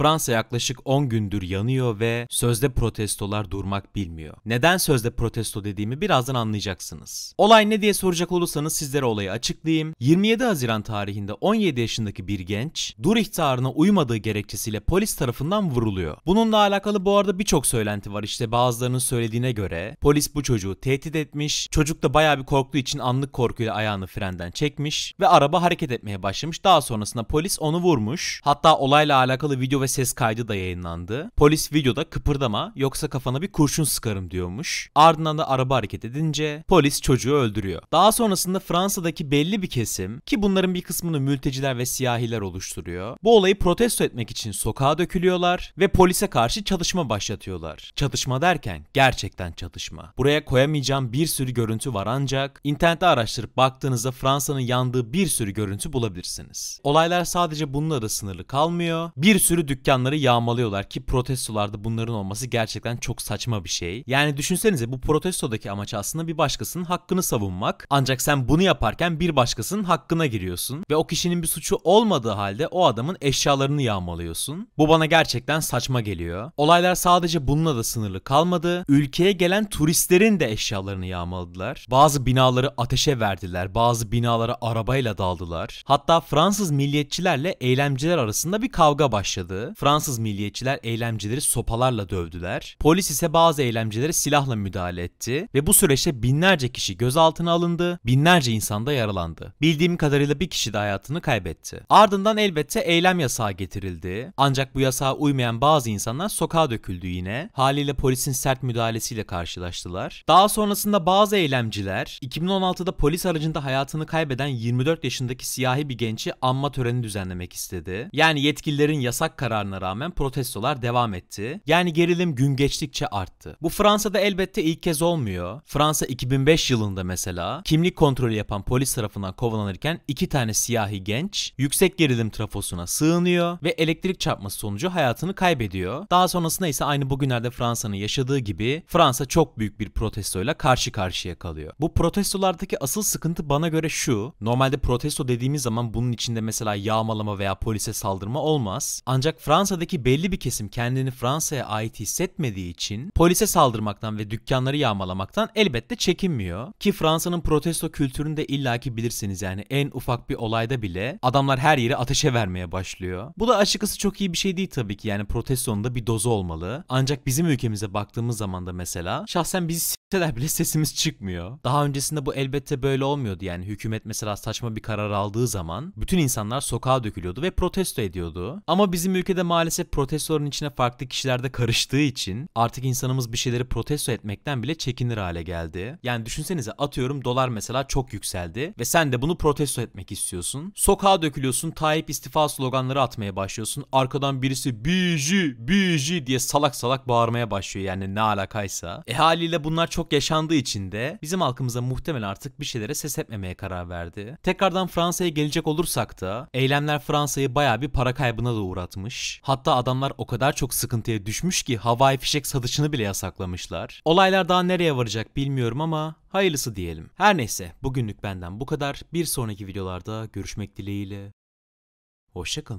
Fransa yaklaşık 10 gündür yanıyor ve sözde protestolar durmak bilmiyor. Neden sözde protesto dediğimi birazdan anlayacaksınız. Olay ne diye soracak olursanız sizlere olayı açıklayayım. 27 Haziran tarihinde 17 yaşındaki bir genç dur ihtarına uymadığı gerekçesiyle polis tarafından vuruluyor. Bununla alakalı bu arada birçok söylenti var. İşte bazılarının söylediğine göre polis bu çocuğu tehdit etmiş. Çocuk da bayağı bir korktuğu için anlık korkuyla ayağını frenden çekmiş ve araba hareket etmeye başlamış. Daha sonrasında polis onu vurmuş. Hatta olayla alakalı video ve ses kaydı da yayınlandı. Polis videoda kıpırdama yoksa kafana bir kurşun sıkarım diyormuş. Ardından da araba hareket edince polis çocuğu öldürüyor. Daha sonrasında Fransa'daki belli bir kesim ki bunların bir kısmını mülteciler ve siyahiler oluşturuyor. Bu olayı protesto etmek için sokağa dökülüyorlar ve polise karşı çalışma başlatıyorlar. Çatışma derken gerçekten çatışma. Buraya koyamayacağım bir sürü görüntü var ancak internette araştırıp baktığınızda Fransa'nın yandığı bir sürü görüntü bulabilirsiniz. Olaylar sadece bununla da sınırlı kalmıyor. Bir sürü dükkan dükkanları yağmalıyorlar ki protestolarda bunların olması gerçekten çok saçma bir şey. Yani düşünsenize bu protestodaki amaç aslında bir başkasının hakkını savunmak. Ancak sen bunu yaparken bir başkasının hakkına giriyorsun ve o kişinin bir suçu olmadığı halde o adamın eşyalarını yağmalıyorsun. Bu bana gerçekten saçma geliyor. Olaylar sadece bununla da sınırlı kalmadı. Ülkeye gelen turistlerin de eşyalarını yağmaladılar. Bazı binaları ateşe verdiler. Bazı binalara arabayla daldılar. Hatta Fransız milliyetçilerle eylemciler arasında bir kavga başladı. Fransız milliyetçiler eylemcileri sopalarla dövdüler. Polis ise bazı eylemcilere silahla müdahale etti ve bu süreçte binlerce kişi gözaltına alındı, binlerce insan da yaralandı. Bildiğim kadarıyla bir kişi de hayatını kaybetti. Ardından elbette eylem yasağı getirildi. Ancak bu yasağa uymayan bazı insanlar sokağa döküldü yine. Haliyle polisin sert müdahalesiyle karşılaştılar. Daha sonrasında bazı eylemciler 2016'da polis aracında hayatını kaybeden 24 yaşındaki siyahi bir genci anma töreni düzenlemek istedi. Yani yetkililerin yasak kararı kararına rağmen protestolar devam etti. Yani gerilim gün geçtikçe arttı. Bu Fransa'da elbette ilk kez olmuyor. Fransa 2005 yılında mesela kimlik kontrolü yapan polis tarafından kovalanırken iki tane siyahi genç yüksek gerilim trafosuna sığınıyor ve elektrik çarpması sonucu hayatını kaybediyor. Daha sonrasında ise aynı bugünlerde Fransa'nın yaşadığı gibi Fransa çok büyük bir protestoyla karşı karşıya kalıyor. Bu protestolardaki asıl sıkıntı bana göre şu. Normalde protesto dediğimiz zaman bunun içinde mesela yağmalama veya polise saldırma olmaz. Ancak Fransa'daki belli bir kesim kendini Fransa'ya ait hissetmediği için polise saldırmaktan ve dükkanları yağmalamaktan elbette çekinmiyor. Ki Fransa'nın protesto kültüründe illaki bilirsiniz yani en ufak bir olayda bile adamlar her yeri ateşe vermeye başlıyor. Bu da açıkçası çok iyi bir şey değil tabii ki yani protestonun da bir dozu olmalı. Ancak bizim ülkemize baktığımız zaman da mesela şahsen biz s**teler bile sesimiz çıkmıyor. Daha öncesinde bu elbette böyle olmuyordu yani hükümet mesela saçma bir karar aldığı zaman bütün insanlar sokağa dökülüyordu ve protesto ediyordu. Ama bizim ülkede maalesef protestoların içine farklı kişiler de karıştığı için artık insanımız bir şeyleri protesto etmekten bile çekinir hale geldi. Yani düşünsenize atıyorum dolar mesela çok yükseldi ve sen de bunu protesto etmek istiyorsun. Sokağa dökülüyorsun Tayyip istifa sloganları atmaya başlıyorsun. Arkadan birisi büyücü büyücü diye salak salak bağırmaya başlıyor yani ne alakaysa. E haliyle bunlar çok çok yaşandığı için de bizim halkımıza muhtemel artık bir şeylere ses etmemeye karar verdi. Tekrardan Fransa'ya gelecek olursak da eylemler Fransa'yı baya bir para kaybına da uğratmış. Hatta adamlar o kadar çok sıkıntıya düşmüş ki havai fişek satışını bile yasaklamışlar. Olaylar daha nereye varacak bilmiyorum ama hayırlısı diyelim. Her neyse bugünlük benden bu kadar. Bir sonraki videolarda görüşmek dileğiyle. Hoşçakalın.